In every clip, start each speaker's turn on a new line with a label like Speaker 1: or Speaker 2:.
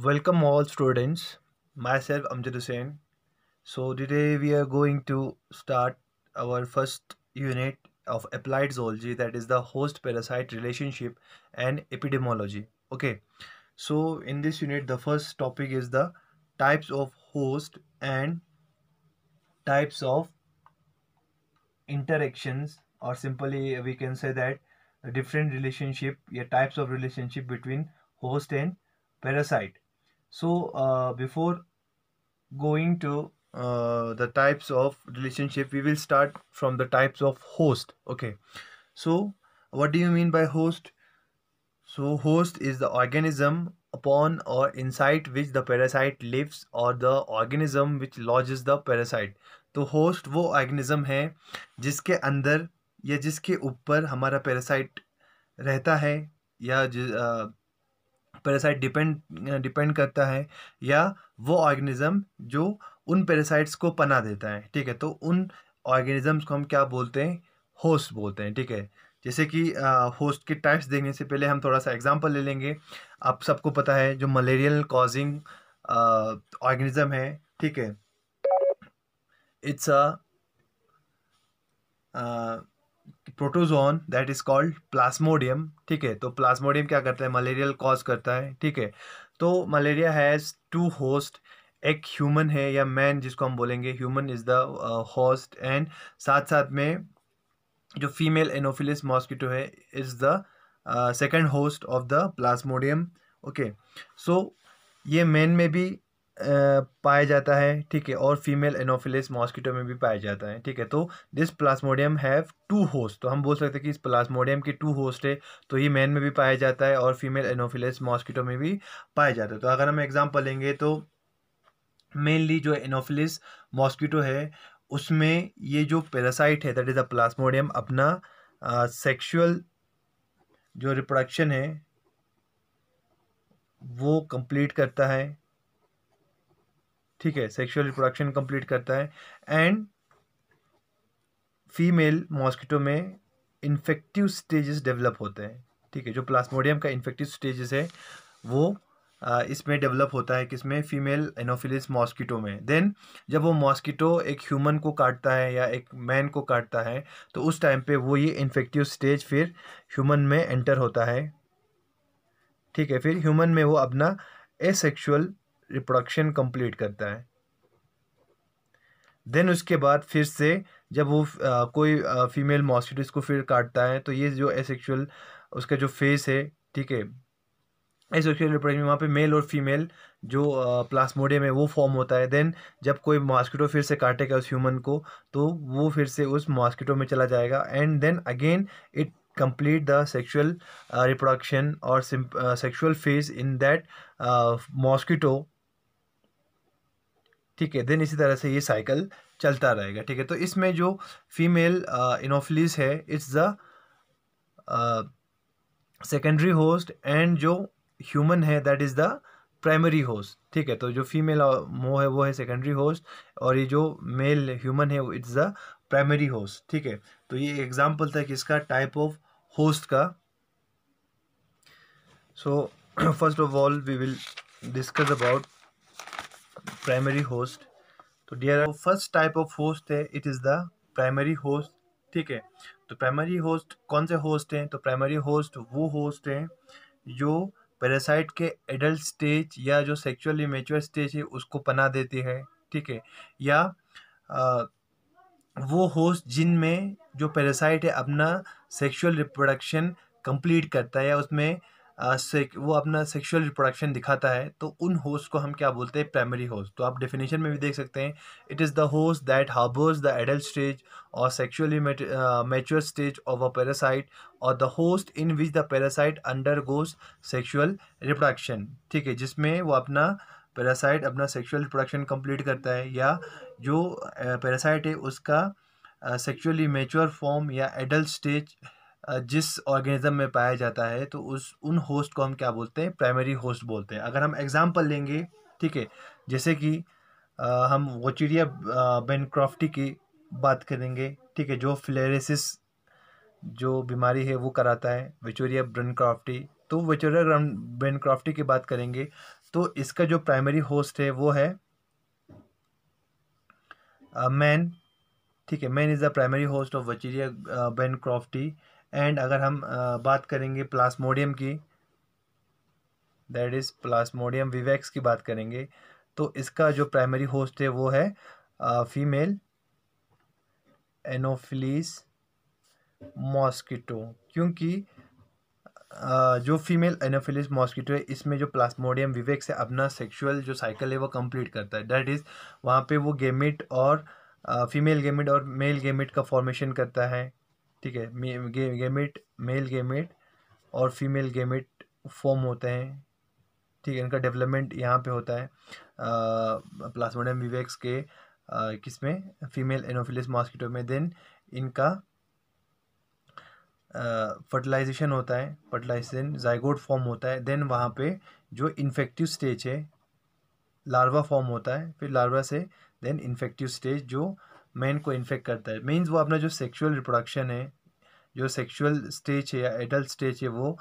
Speaker 1: Welcome all students. Myself Amjad Hussain. So today we are going to start our first unit of applied zoology that is the host parasite relationship and epidemiology. Okay. So in this unit the first topic is the types of host and types of interactions or simply we can say that different relationship yeah, types of relationship between host and parasite so uh, before going to uh, the types of relationship we will start from the types of host okay so what do you mean by host so host is the organism upon or inside which the parasite lives or the organism which lodges the parasite तो host वो organism है जिसके अंदर या जिसके ऊपर हमारा parasite रहता है या पैरासाइट डिपेंड डिपेंड करता है या वो ऑर्गेनिज्म जो उन पैरासाइट्स को पना देता है ठीक है तो उन ऑर्गेनिज़म्स को हम क्या बोलते हैं होस्ट बोलते हैं ठीक है जैसे कि होस्ट के टाइप्स देखने से पहले हम थोड़ा सा एग्जांपल ले लेंगे आप सबको पता है जो मलेरियल कॉजिंग ऑर्गेनिज्म है ठीक है it's a protozoan that is called plasmodium ठीक है तो प्लास्मोडियम क्या करता है मलेरियल कॉज करता है ठीक है तो मलेरिया हैज़ टू होस्ट एक ह्यूमन है या मैन जिसको हम बोलेंगे human is the host and साथ साथ में जो फीमेल एनोफिलिस मॉस्किटो है is the second host of the plasmodium okay so ये मैन में भी पाया जाता है ठीक है और फीमेल एनोफिलिस मॉस्किटो में भी पाया जाता है ठीक है तो this plasmodium have two host तो हम बोल सकते हैं कि इस प्लास्मोडियम के टू होस्ट है तो ये मैन में भी पाया जाता है और फीमेल एनोफिलिस मॉस्किटो में भी पाया जाता है तो अगर हम एग्जाम्पल लेंगे तो मेनली जो एनोफिलिस मॉस्किटो है उसमें ये जो पेरासाइट है दैट इज़ अ प्लास्मोडियम अपना सेक्शुअल जो रिप्रोडक्शन है वो कंप्लीट करता है ठीक है सेक्शुअल रिप्रोडक्शन कंप्लीट करता है एंड फीमेल मॉस्किटो में इन्फेक्टिव स्टेजेस डेवलप होते हैं ठीक है जो प्लास्मोडियम का इन्फेक्टिव स्टेजेस है वो इसमें डेवलप होता है किसमें फीमेल एनोफिलिस मॉस्किटो में देन जब वो मॉस्किटो एक ह्यूमन को काटता है या एक मैन को काटता है तो उस टाइम पे वो ये इन्फेक्टिव स्टेज फिर ह्यूमन में एंटर होता है ठीक है फिर ह्यूमन में वो अपना एसेक्शुअल रिप्रोडक्शन कंप्लीट करता है देन उसके बाद फिर से जब वो आ, कोई आ, फीमेल मॉस्किटो इसको फिर काटता है तो ये जो एसेक्चुअल उसका जो फेस है ठीक है एसेक्चुअल रिप्रोडक्शन वहाँ पे मेल और फीमेल जो प्लास्मोडियम है वो फॉर्म होता है देन जब कोई मॉस्किटो फिर से काटेगा उस ह्यूमन को तो वो फिर से उस मॉस्किटो में चला जाएगा and then again it complete the sexual reproduction और or phase in that mosquito ठीक है देन इसी तरह से ये साइकिल चलता रहेगा ठीक है तो इसमें जो फीमेल इनोफिलिस uh, है it's the secondary host and जो ह्यूमन है that is the primary host ठीक है तो जो फीमेल uh, मो है वो है सेकेंडरी होस्ट और ये जो मेल ह्यूमन है इट्स द प्राइमरी होस्ट ठीक है तो ये एग्जाम्पल था कि इसका टाइप ऑफ होस्ट का so first of all we will discuss about primary host तो dear first type of host है it is the primary host ठीक है तो प्राइमरी होस्ट कौन से होस्ट हैं तो प्राइमरी होस्ट वो होस्ट हैं जो पैरासाइट के एडल्ट स्टेज या जो सेक्चुअली मेच्योर स्टेज है उसको पना देती है ठीक है या आ, वो होस्ट जिनमें जो पैरासाइट है अपना सेक्सुअल रिप्रोडक्शन कंप्लीट करता है या उसमें से वो अपना सेक्सुअल रिप्रोडक्शन दिखाता है तो उन होस्ट को हम क्या बोलते हैं प्राइमरी होस्ट तो आप डेफिनेशन में भी देख सकते हैं it is the host that harbours the adult stage और sexually mature stage of a parasite और the host in which the parasite undergoes sexual reproduction ठीक है जिसमें वो अपना पैरासाइट अपना सेक्शुअल रिप्रोडक्शन कंप्लीट करता है या जो पैरासाइट है उसका सेक्शुअली मेच्योर फॉर्म या एडल्ट स्टेज जिस ऑर्गेनिज्म में पाया जाता है तो उस उन होस्ट को हम क्या बोलते हैं प्राइमरी होस्ट बोलते हैं अगर हम एग्जाम्पल लेंगे ठीक है जैसे कि आ, हम वो बेनक्रॉफ्टी की बात करेंगे ठीक है जो फ्लेरेसिस जो बीमारी है वो कराता है विचोरिया ब्रेनक्राफ्टी तो विचोरिया ब्रनक्रॉफ्टी की बात करेंगे तो इसका जो प्राइमरी होस्ट है वो है मैन ठीक है man is the primary host of Wuchereria bancrofti and अगर हम बात करेंगे प्लास्मोडियम की दैट इज़ प्लास्मोडियम विवेक्स की बात करेंगे तो इसका जो प्राइमरी होस्ट है वो है फीमेल एनोफिलीस मॉस्किटो क्योंकि जो फीमेल एनोफिलिस मॉस्किटो है इसमें जो प्लास्मोडियम विवेक्स है अपना सेक्सुअल जो साइकिल है वो कंप्लीट करता है डैट इज़ वहाँ पे वो गेमिट और फीमेल गेमिट और मेल गेमिट का फॉर्मेशन करता है ठीक है मे, मेल गेमिट और फीमेल गेमिट फॉर्म होते हैं ठीक है इनका डेवलपमेंट यहाँ पे होता है प्लास्मोडियम विवेक्स के किसमें फीमेल एनोफिलिस मॉस्किटो में देन इनका फर्टिलाइजेशन uh, होता है फर्टिलाइजेशन जाइगोड फॉर्म होता है देन वहाँ पे जो इन्फेक्टिव स्टेज है लार्वा फॉर्म होता है फिर लार्वा से देन इन्फेक्टिव स्टेज जो मैन को इन्फेक्ट करता है मीन्स वो अपना जो सेक्सुअल रिप्रोडक्शन है जो सेक्सुअल स्टेज है या एडल्ट स्टेज है वो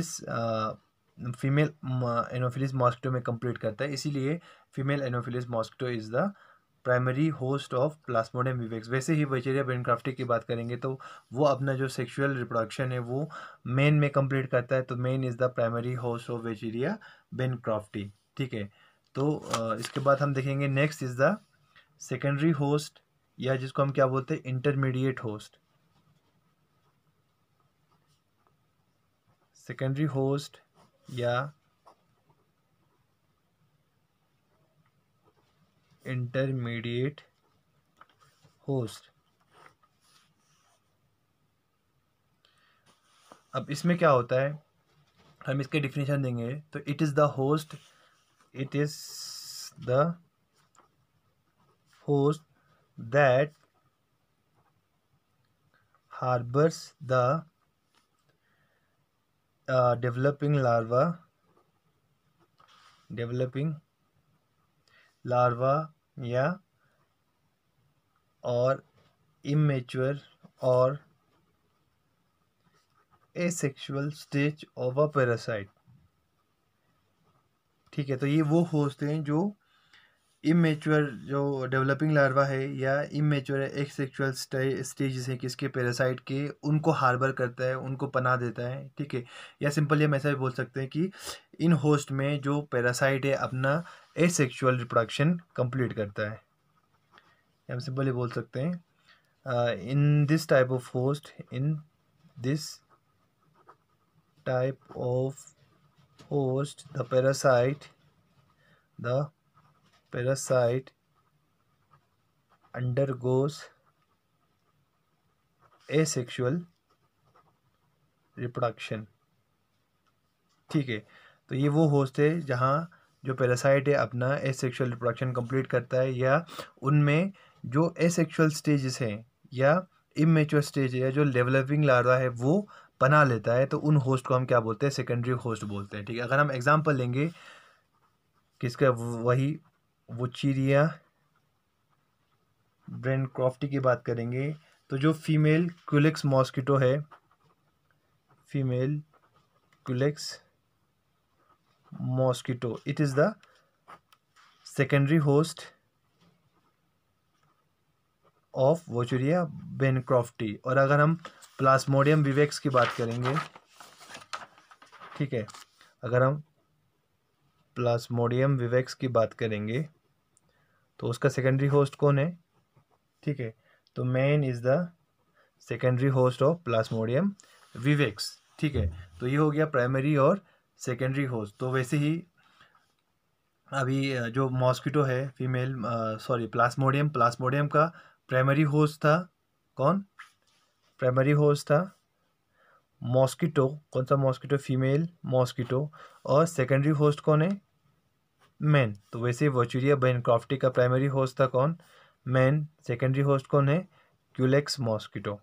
Speaker 1: इस फीमेल एनोफिलिस मॉस्किटो में कंप्लीट करता है इसीलिए female Anopheles mosquito is the primary host of Plasmodium vivax वैसे ही वेचेरिया बेनक्राफ्टी की बात करेंगे तो वो अपना जो सेक्सुअल रिप्रोडक्शन है वो मेन में कंप्लीट करता है तो man is the primary host of Wuchereria bancrofti ठीक है तो इसके बाद हम देखेंगे next is the secondary host या जिसको हम क्या बोलते हैं इंटरमीडिएट होस्ट सेकेंडरी होस्ट या इंटरमीडिएट होस्ट अब इसमें क्या होता है हम इसके डिफिनेशन देंगे तो it is the host it is the host that harbors the uh, developing larva developing larva yeah or immature or asexual stage of a parasite ठीक है तो ये वो होस्ट हैं जो इमेच्योर जो डेवलपिंग लार्वा है या इमेच्योर एक्सेक्चुअल स्टेजेस हैं किसके पैरासाइट के उनको हार्बर करता है उनको पना देता है ठीक है या सिंपल हम ऐसा भी बोल सकते हैं कि इन होस्ट में जो पैरासाइट है अपना एसेक्चुअल रिप्रोडक्शन कंप्लीट करता है हम सिंपल बोल सकते हैं in this type of host in this type of host the parasite the parasite undergoes asexual reproduction ठीक है तो ये वो होस्ट है जहाँ जो पैरासाइट है अपना एसेक्सुअल रिप्रोडक्शन कंप्लीट करता है या उनमें जो एसेक्सुअल स्टेजेस हैं या इमेच्योर स्टेज है या जो डेवलपिंग लार्वा है वो बना लेता है तो उन होस्ट को हम क्या बोलते हैं सेकेंडरी होस्ट बोलते हैं ठीक है अगर हम एग्जाम्पल लेंगे किसका वही वुचीरिया ब्रेंड क्रॉफ्टी की बात करेंगे तो जो फीमेल क्यूलेक्स मॉस्किटो है female Culex mosquito it is the secondary host of Wuchereria bancrofti और अगर हम प्लास्मोडियम विवेक्स की बात करेंगे ठीक है अगर हम प्लास्मोडियम विवेक्स की बात करेंगे तो उसका सेकेंडरी होस्ट कौन है ठीक है तो man is the secondary host of Plasmodium vivax ठीक है तो ये हो गया प्राइमरी और सेकेंडरी होस्ट तो वैसे ही अभी जो मॉस्किटो है फीमेल सॉरी प्लास्मोडियम प्लास्मोडियम का प्राइमरी होस्ट था कौन प्राइमरी होस्ट था मॉस्किटो कौन सा मॉस्किटो फीमेल मॉस्किटो और सेकेंडरी होस्ट कौन है मैन तो वैसे वर्चुरिया क्राफ्टी का प्राइमरी होस्ट था कौन मैन सेकेंडरी होस्ट कौन है क्यूलेक्स मॉस्किटो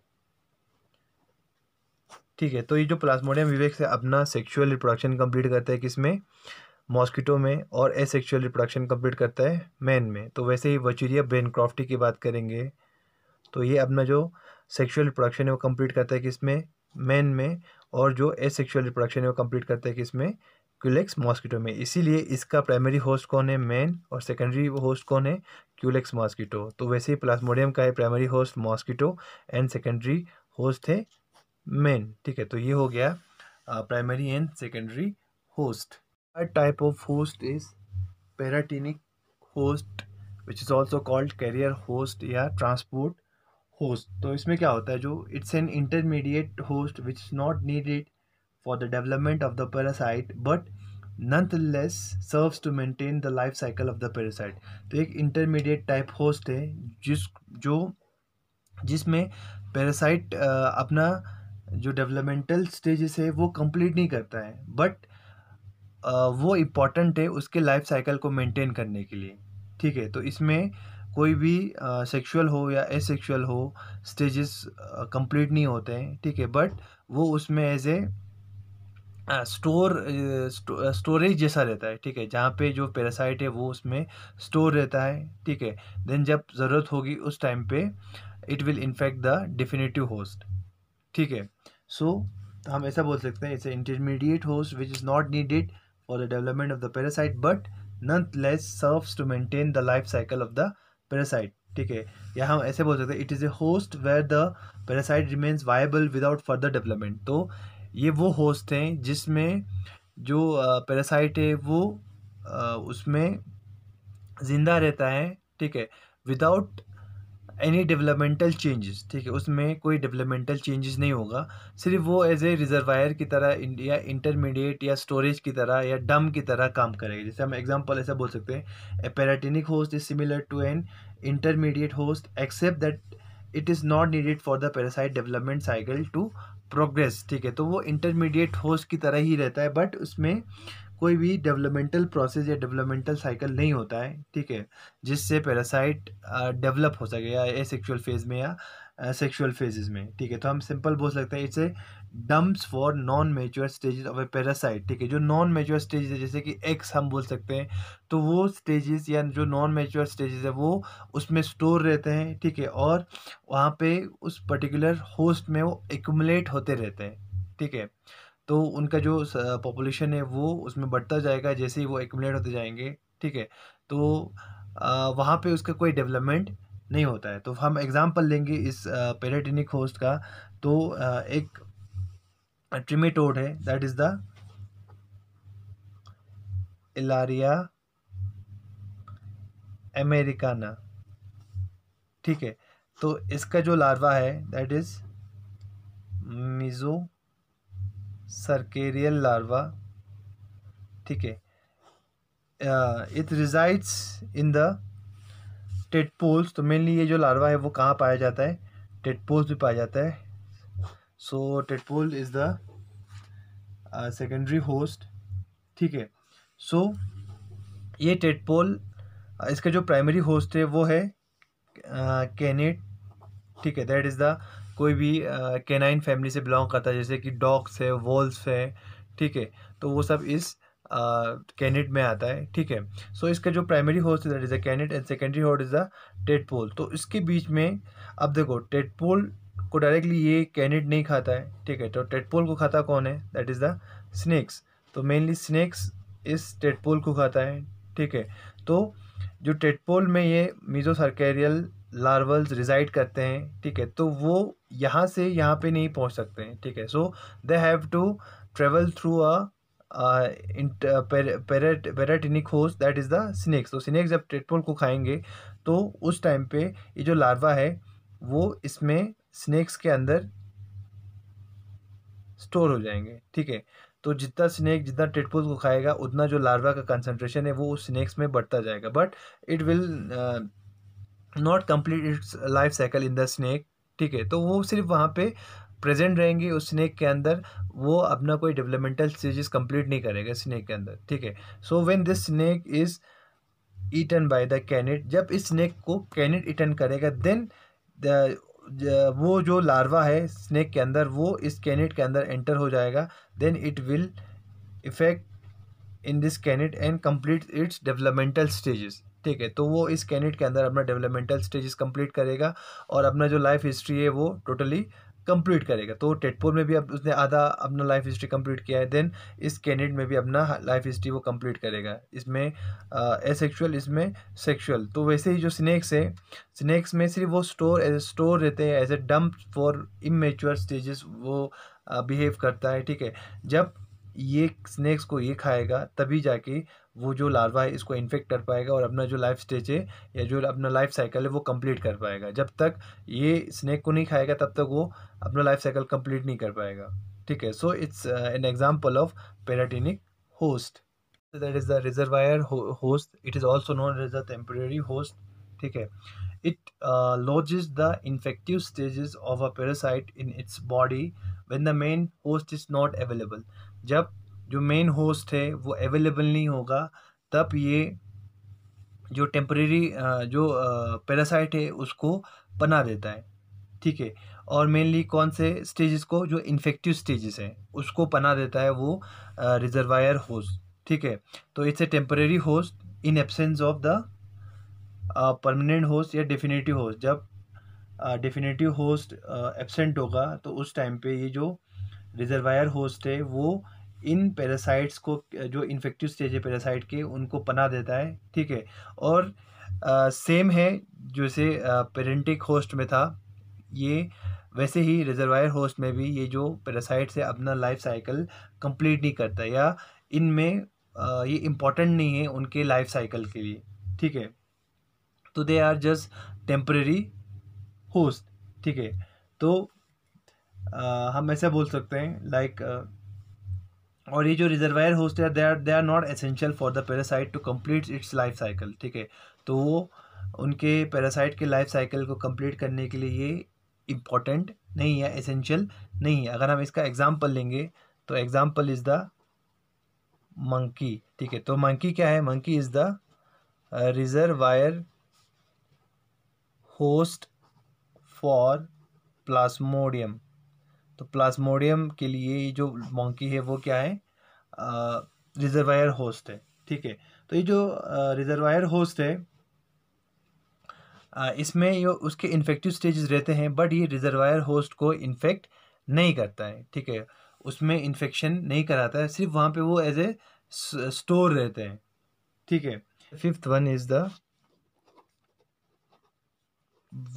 Speaker 1: ठीक है तो ये जो प्लाज्मोडियम विवेक से अपना सेक्सुअल रिप्रोडक्शन कंप्लीट करता है किसमें मॉस्किटो में और एसेक्सुअल रिप्रोडक्शन कंप्लीट करता है मैन में तो वैसे ही वचूरिया ब्रेनक्रॉफ्टी की बात करेंगे तो ये अपना जो सेक्सुअल रिप्रोडक्शन है वो कंप्लीट करता है किसमें मैन में और जो ए सेक्शुअल रिप्रोडक्शन है वो कंप्लीट करते हैं किसमें इसमें क्यूलेक्स मॉस्किटो में इसीलिए इसका प्राइमरी होस्ट कौन है मैन और सेकेंडरी होस्ट कौन है क्यूलेक्स मॉस्किटो तो वैसे ही प्लास्मोडियम का है primary host mosquito and secondary host है मैन ठीक है तो ये हो गया primary and secondary host third type of host is paratenic host which is also called carrier host या ट्रांसपोर्ट होस्ट तो इसमें क्या होता है जो it's an intermediate host which is not needed for the development of the parasite but nonetheless serves to maintain the life cycle of the parasite तो एक intermediate type host है जिस जो जिसमें पैरासाइट अपना जो डेवलपमेंटल स्टेज है वो कंप्लीट नहीं करता है बट वो इम्पॉर्टेंट है उसके लाइफ साइकिल को मेंटेन करने के लिए ठीक है तो इसमें कोई भी सेक्सुअल हो या एसेक्सुअल हो स्टेजेस कंप्लीट नहीं होते हैं ठीक है बट वो उसमें एज ए स्टोर स्टोरेज जैसा रहता है ठीक है जहाँ पे जो पैरासाइट है वो उसमें स्टोर रहता है ठीक है देन जब ज़रूरत होगी उस टाइम पे it will infect the definitive host ठीक है सो हम ऐसा बोल सकते हैं it's intermediate host which is not needed for the development of the parasite but less serves to maintain the life cycle of the parasite ठीक है या हम ऐसे बोल सकते हैं it is a host where the parasite remains viable without further development तो ये वो होस्ट हैं जिसमें जो पैरासाइट है वो उसमें ज़िंदा रहता है ठीक है विदाउट एनी डेवलपमेंटल चेंजेस ठीक है उसमें कोई डेवलपमेंटल चेंजेस नहीं होगा सिर्फ वो एज ए रिजर्वायर की तरह या इंटरमीडिएट या स्टोरेज की तरह या डम की तरह काम करेगा जैसे हम एग्जांपल ऐसा बोल सकते हैं a paratenic host is similar to an intermediate host except that it is not needed for the parasite development cycle to progress ठीक है तो वो इंटरमीडिएट होस्ट की तरह ही रहता है बट उसमें कोई भी डेवलपमेंटल प्रोसेस या डेवलपमेंटल साइकिल नहीं होता है ठीक है जिससे पैरासाइट डेवलप हो सके या एसेक्सुअल फेज में या सेक्सुअल फेजेस में ठीक है तो हम सिंपल बोल सकते हैं it's a dumps for non mature stages of a parasite ठीक है जो नॉन मेच्योर स्टेजेस है जैसे कि एक्स हम बोल सकते हैं तो वो स्टेजेस या जो नॉन मेच्योर स्टेजेस है वो उसमें स्टोर रहते हैं ठीक है और वहाँ पे उस पर्टिकुलर होस्ट में वो एकुमलेट होते रहते हैं ठीक है तो उनका जो पॉपुलेशन है वो उसमें बढ़ता जाएगा जैसे ही वो एकमुलेट होते जाएंगे ठीक है तो वहाँ पे उसका कोई डेवलपमेंट नहीं होता है तो हम एग्ज़ाम्पल लेंगे इस पेरेटिनिक होस्ट का तो एक ट्रिमेटोड है that is the Alaria americana ठीक है तो इसका जो लार्वा है that is mesocercarial larva ठीक है it resides in the tadpoles तो मेनली ये जो लार्वा है वो कहाँ पाया जाता है टेटपोल्स भी पाया जाता है so tadpole is the secondary host ठीक है सो ये टेटपोल इसका जो प्राइमरी होस्ट है वो है कैनेट uh, ठीक है दैट इज़ द कोई भी कैनाइन फैमिली से बिलोंग करता है जैसे कि डॉग्स है वॉल्स है ठीक है तो वो सब इस कैनेट में आता है ठीक है सो इसका जो primary host that is a canid and secondary host is a tadpole तो इसके बीच में अब देखो टेटपोल को डायरेक्टली ये कैनेट नहीं खाता है ठीक है तो टेटपोल को खाता कौन है दैट इज़ द स्नैक्स तो मेनली स्नैक्स इस टेटपोल को खाता है ठीक है तो जो टेटपोल में ये मीजो सर्कैरियल लार्वल्स रिजाइड करते हैं ठीक है तो वो यहाँ से यहाँ पे नहीं पहुँच सकते हैं ठीक है so they have to travel through a paratenic host that is the snakes तो स्नेक्स जब टेटपोल को खाएंगे तो उस टाइम पे ये जो लार्वा है वो इसमें स्नेक्स के अंदर स्टोर हो जाएंगे ठीक है तो जितना स्नेक जितना टेटपोल को खाएगा उतना जो लार्वा का कंसनट्रेशन है वो उस स्नेक्स में बढ़ता जाएगा but it will not complete its life cycle in the snake ठीक है तो वो सिर्फ वहाँ पे प्रेजेंट रहेंगे उस स्नैक के अंदर वो अपना कोई डेवलपमेंटल स्टेजेस कंप्लीट नहीं करेगा स्नैक के अंदर ठीक है so when this snake is eaten by the canid जब इस स्नैक को कैनेट ईटन करेगा देन वो जो लार्वा है स्नैक के अंदर वो इस कैनेट के अंदर एंटर हो जाएगा then it will effect in this canid and complete its developmental stages ठीक है तो वो इस कैंडिडेट के अंदर अपना डेवलपमेंटल स्टेजेस कंप्लीट करेगा और अपना जो लाइफ हिस्ट्री है वो टोटली कंप्लीट करेगा तो टेटपुर में भी अब उसने आधा अपना लाइफ हिस्ट्री कंप्लीट किया है देन इस कैंडिडेट में भी अपना लाइफ हिस्ट्री वो कंप्लीट करेगा इसमें एसेक्सुअल इसमें सेक्सुअल तो वैसे ही जो स्नैक्स है स्नैक्स में सिर्फ वो स्टोर एज ए स्टोर रहते हैं as a dump for immature stages वो बिहेव करता है ठीक है जब ये स्नैक्स को ये खाएगा तभी जाके वो जो लार्वा है इसको इन्फेक्ट कर पाएगा और अपना जो लाइफ स्टेज है या जो अपना लाइफ साइकिल है वो कंप्लीट कर पाएगा जब तक ये स्नैक को नहीं खाएगा तब तक वो अपना लाइफ साइकिल कंप्लीट नहीं कर पाएगा ठीक है so it's an example of paratenic host that is the reservoir host it is also known as a temporary host ठीक है it uh, the infective infective of a parasite in its body when the main host is not available जब जो main host है वो available नहीं होगा तब ये जो टेम्परेरी जो पैरासाइट है उसको बना देता है ठीक है और मेनली कौन से स्टेजेस को जो इन्फेक्टिव स्टेजेस हैं उसको बना देता है वो रिजर्वायर होस्ट ठीक है तो it's a temporary host in absence of the permanent host या डेफिनेटिव होस्ट जब डेफिनेटिव होस्ट एबसेंट होगा तो उस टाइम पे ये जो रिजर्वायर होस्ट है वो इन पैरासाइट्स को जो इन्फेक्टिव स्टेज है पैरासाइट के उनको पना देता है ठीक है और आ, सेम है जैसे पेरेंटिक होस्ट में था ये वैसे ही रिजर्वायर होस्ट में भी ये जो पैरासाइट्स है अपना लाइफ साइकिल कंप्लीट नहीं करता या इनमें ये इम्पॉर्टेंट नहीं है उनके लाइफ साइकिल के लिए ठीक है तो they are just temporary host ठीक है तो आ, हम ऐसा बोल सकते हैं लाइक like, और ये जो रिजर्वायर होस्ट है they are they are not essential for the parasite to complete its life cycle ठीक है तो वो उनके पैरासाइट के लाइफ साइकिल को कंप्लीट करने के लिए ये इम्पॉर्टेंट नहीं है एसेंशियल नहीं है अगर हम इसका एग्जाम्पल लेंगे तो एग्जाम्पल इज़ द मंकी ठीक है तो मंकी क्या है monkey is the reservoir host for Plasmodium तो प्लास्मोडियम के लिए जो मंकी है वो क्या है रिजर्वायर होस्ट है ठीक है तो ये जो रिजर्वायर होस्ट है इसमें ये उसके इन्फेक्टिव स्टेजेस रहते हैं बट ये रिजर्वायर होस्ट को इन्फेक्ट नहीं करता है ठीक है उसमें इन्फेक्शन नहीं कराता है सिर्फ वहाँ पे वो एज ए स्टोर रहते हैं ठीक है fifth one is the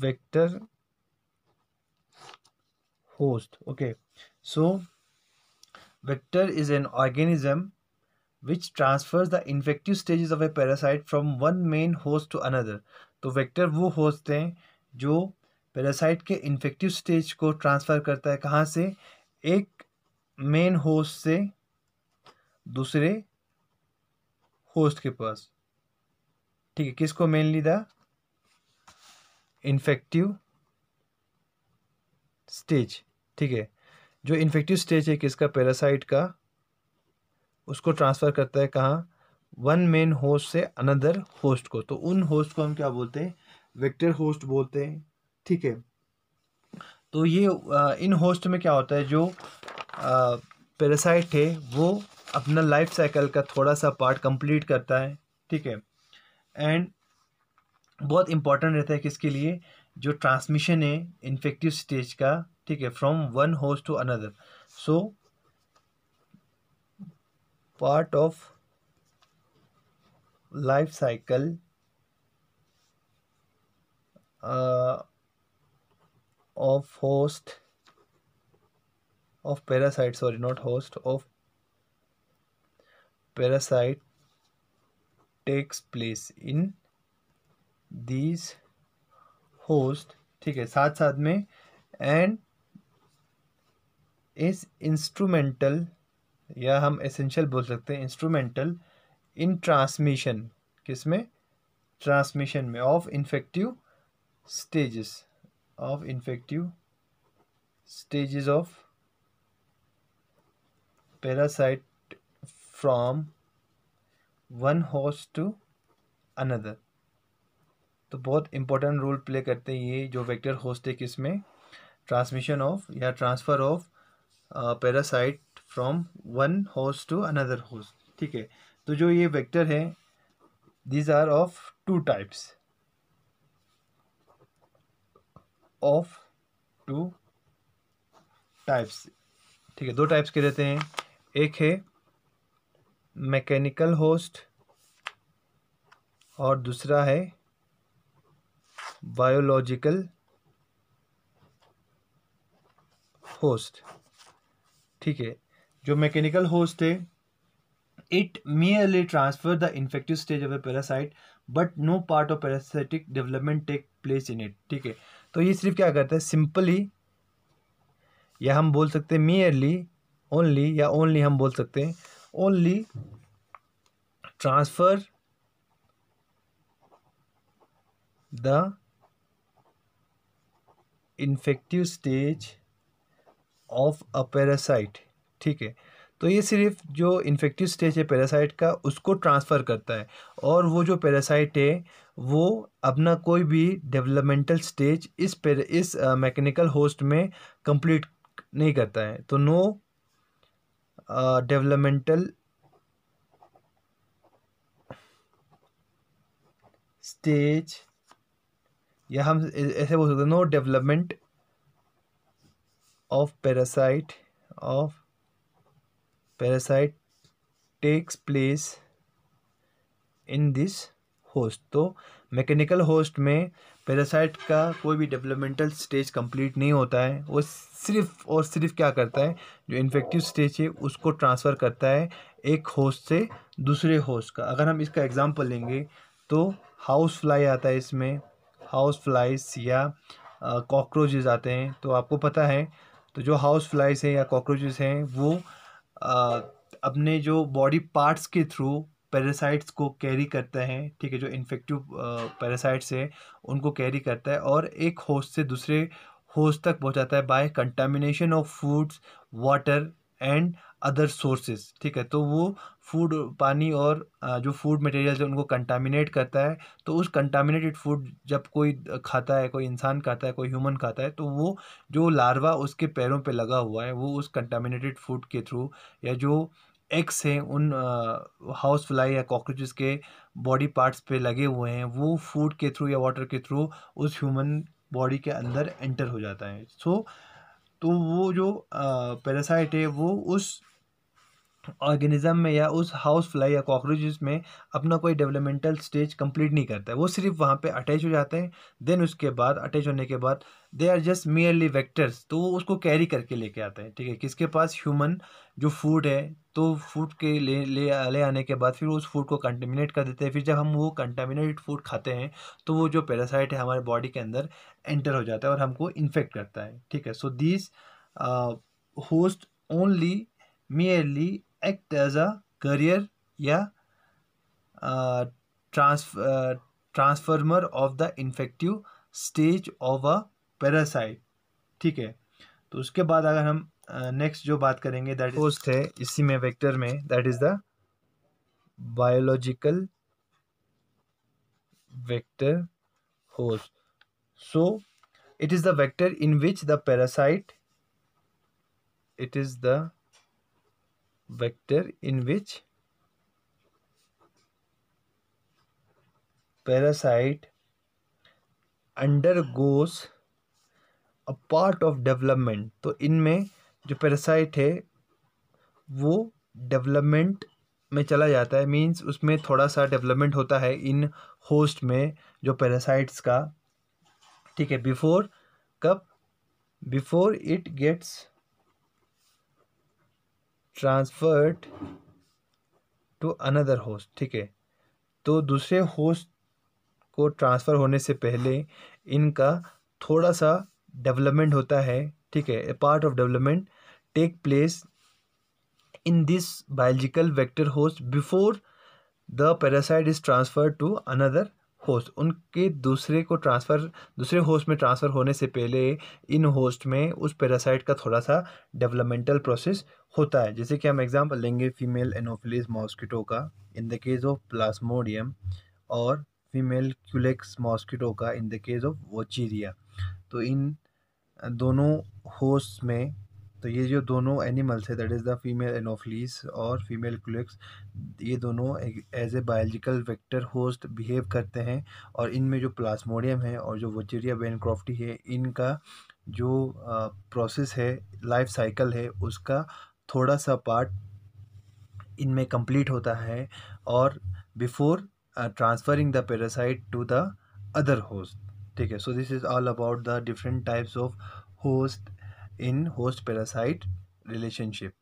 Speaker 1: vector host okay so Vector is an organism which transfers the infective stages of a parasite from one main host to another. तो वेक्टर वो होस्ट हैं जो parasite के infective stage को transfer करता है कहाँ से एक मेन होस्ट से दूसरे होस्ट के पास ठीक है किसको मेनली द इन्फेक्टिव स्टेज ठीक है जो इन्फेक्टिव स्टेज है किसका पैरासाइट का उसको ट्रांसफ़र करता है कहाँ वन मेन होस्ट से अनदर होस्ट को तो उन होस्ट को हम क्या बोलते हैं वेक्टर होस्ट बोलते हैं ठीक है तो ये इन होस्ट में क्या होता है जो पैरासाइट है वो अपना लाइफ साइकिल का थोड़ा सा पार्ट कंप्लीट करता है ठीक है एंड बहुत इम्पॉर्टेंट रहता है किसके लिए जो ट्रांसमिशन है इन्फेक्टिव स्टेज का ठीक है from one host to another so part of life cycle of host of parasite sorry not host of parasite takes place in these host ठीक है साथ साथ में एंड इस इंस्ट्रूमेंटल या हम एसेंशियल बोल सकते हैं इंस्ट्रूमेंटल इन ट्रांसमिशन किस में ट्रांसमिशन में of infective stages of infective stages of parasite from one host to another तो बहुत इंपॉर्टेंट रोल प्ले करते हैं ये जो वेक्टर होस्ट है किसमें ट्रांसमिशन ऑफ या transfer of parasite from one host to another host ठीक है तो जो ये वेक्टर है these are of two types of two types ठीक है दो टाइप्स के रहते हैं एक है मैकेनिकल होस्ट और दूसरा है बायोलॉजिकल होस्ट ठीक है जो मैकेनिकल होस्ट है it merely transfer the infective stage of a parasite but no part of parasitic development take place in it ठीक है तो ये सिर्फ क्या करता है सिंपली या हम बोल सकते हैं मेयरली ओनली या ओनली हम बोल सकते हैं only transfer the infective stage of a parasite ठीक है तो ये सिर्फ जो इन्फेक्टिव स्टेज है पैरासाइट का उसको ट्रांसफ़र करता है और वो जो पैरासाइट है वो अपना कोई भी डेवलपमेंटल स्टेज इस पेर, इस मैकेनिकल होस्ट में कंप्लीट नहीं करता है तो नो डेवलपमेंटल स्टेज या हम ऐसे बोल सकते हैं no development of parasite of parasite takes place in this host तो मैकेनिकल होस्ट में पैरासाइट का कोई भी डेवलपमेंटल स्टेज कंप्लीट नहीं होता है वो सिर्फ और सिर्फ क्या करता है जो इन्फेक्टिव स्टेज है उसको ट्रांसफ़र करता है एक होस्ट से दूसरे होस्ट का अगर हम इसका example लेंगे तो हाउस फ्लाई आता है इसमें हाउस फ्लाइस या कॉकरोचेज आते हैं तो आपको पता है तो जो हाउस फ्लाइज हैं या कॉकरोचेस हैं वो आ, अपने जो बॉडी पार्ट्स के थ्रू पैरासाइट्स को कैरी करते हैं ठीक है जो इन्फेक्टिव पैरासाइट्स हैं उनको कैरी करता है और एक होस्ट से दूसरे होस्ट तक पहुंचाता है by contamination of foods water and other sources ठीक है तो वो फूड पानी और जो फूड मटेरियल्स है उनको कंटामिनेट करता है तो उस कंटामिनेटेड फूड जब कोई खाता है कोई इंसान खाता है कोई ह्यूमन खाता है तो वो जो लार्वा उसके पैरों पे लगा हुआ है वो उस कंटामिनेटेड फूड के थ्रू या जो एग्स हैं उन हाउस फ्लाई या कॉकरोचेस के बॉडी पार्ट्स पे लगे हुए हैं वो फूड के थ्रू या वाटर के थ्रू उस ह्यूमन बॉडी के अंदर एंटर हो जाता है सो so, तो वो जो पैरासाइट है वो उस ऑर्गेनिज्म में या उस हाउस फ्लाई या कॉकरोच में अपना कोई डेवलपमेंटल स्टेज कंप्लीट नहीं करता है वो सिर्फ वहाँ पे अटैच हो जाते हैं देन उसके बाद अटैच होने के बाद they are just merely vectors तो वो उसको कैरी करके लेके आते हैं ठीक है किसके पास ह्यूमन जो फूड है तो फूड के ले ले ले आने के बाद फिर उस फूड को कंटेमिनेट कर देते हैं फिर जब हम वो कंटेमिनेटेड फूड खाते हैं तो वो जो पैरासाइट है हमारे बॉडी के अंदर एंटर हो जाता है और हमको इन्फेक्ट करता है ठीक है so this host only merely act as a carrier or transformer of the infective stage of a parasite ठीक है तो उसके बाद अगर हम नेक्स्ट uh, जो बात करेंगे दैट इज है इसी में वेक्टर में that is the biological vector host so it is the vector in which the parasite it is the in which parasite undergoes a part of development तो इनमें जो पैरासाइट है वो development में चला जाता है मीन्स उसमें थोड़ा सा डेवलपमेंट होता है इन होस्ट में जो पैरासाइट्स का ठीक है बिफोर कब before it gets transferred to another host ठीक है तो दूसरे होस्ट को ट्रांसफ़र होने से पहले इनका थोड़ा सा डेवलपमेंट होता है ठीक है a part of development take place in this biological vector host before the parasite is transfer to another host उनके दूसरे को ट्रांसफ़र दूसरे होस्ट में ट्रांसफ़र होने से पहले इन होस्ट में उस पैरासाइट का थोड़ा सा डेवलपमेंटल प्रोसेस होता है जैसे कि हम एग्जांपल लेंगे फीमेल एनोफिलिस मॉस्किटो का in the case of Plasmodium और फीमेल क्यूलेक्स मॉस्किटो का in the case of Wuchereria तो इन दोनों होस्ट में तो ये जो दोनों एनिमल्स है that is the female Anopheles और फीमेल क्लिक्स ये दोनों as a biological vector host behave करते हैं और इनमें जो प्लास्मोडियम है और जो वचेरिया बैनक्रॉफ्टी है इनका जो प्रोसेस है लाइफ साइकिल है उसका थोड़ा सा पार्ट इनमें कंप्लीट होता है और before transferring the parasite to the other host ठीक है so this is all about the different types of host in host parasite relationship